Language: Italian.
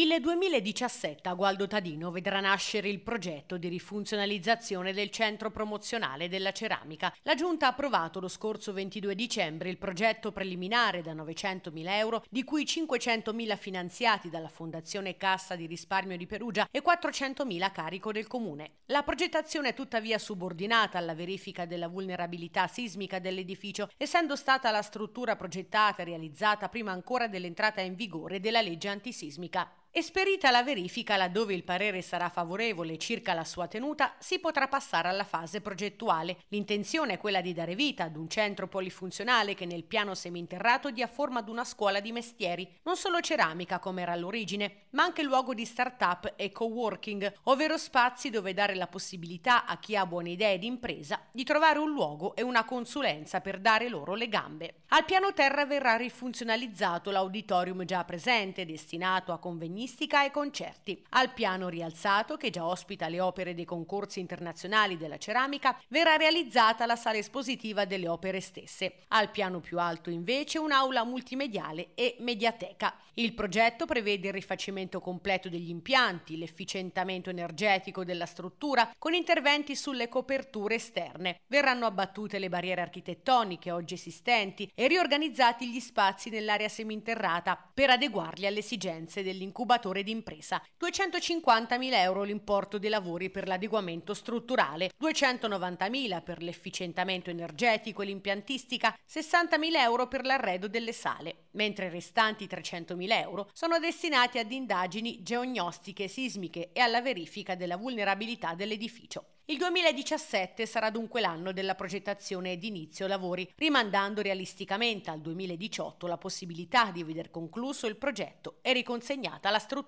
Il 2017 a Gualdo Tadino vedrà nascere il progetto di rifunzionalizzazione del centro promozionale della ceramica. La Giunta ha approvato lo scorso 22 dicembre il progetto preliminare da 900.000 euro, di cui 500.000 finanziati dalla Fondazione Cassa di Risparmio di Perugia e 400.000 a carico del Comune. La progettazione è tuttavia subordinata alla verifica della vulnerabilità sismica dell'edificio, essendo stata la struttura progettata e realizzata prima ancora dell'entrata in vigore della legge antisismica. Esperita la verifica laddove il parere sarà favorevole circa la sua tenuta, si potrà passare alla fase progettuale. L'intenzione è quella di dare vita ad un centro polifunzionale che nel piano seminterrato dia forma ad una scuola di mestieri, non solo ceramica come era all'origine, ma anche luogo di start-up e co-working, ovvero spazi dove dare la possibilità a chi ha buone idee di impresa di trovare un luogo e una consulenza per dare loro le gambe. Al piano terra verrà rifunzionalizzato l'auditorium già presente, destinato a convegnisti pianistica e concerti. Al piano rialzato, che già ospita le opere dei concorsi internazionali della ceramica, verrà realizzata la sala espositiva delle opere stesse. Al piano più alto invece un'aula multimediale e mediateca. Il progetto prevede il rifacimento completo degli impianti, l'efficientamento energetico della struttura con interventi sulle coperture esterne. Verranno abbattute le barriere architettoniche oggi esistenti e riorganizzati gli spazi nell'area seminterrata per adeguarli alle esigenze dell'incubatore innovatore d'impresa. 250.000 euro l'importo dei lavori per l'adeguamento strutturale, 290.000 per l'efficientamento energetico e l'impiantistica, 60.000 euro per l'arredo delle sale, mentre i restanti 300.000 euro sono destinati ad indagini geognostiche, sismiche e alla verifica della vulnerabilità dell'edificio. Il 2017 sarà dunque l'anno della progettazione ed inizio lavori, rimandando realisticamente al 2018 la possibilità di veder concluso il progetto e riconsegnata la struttura.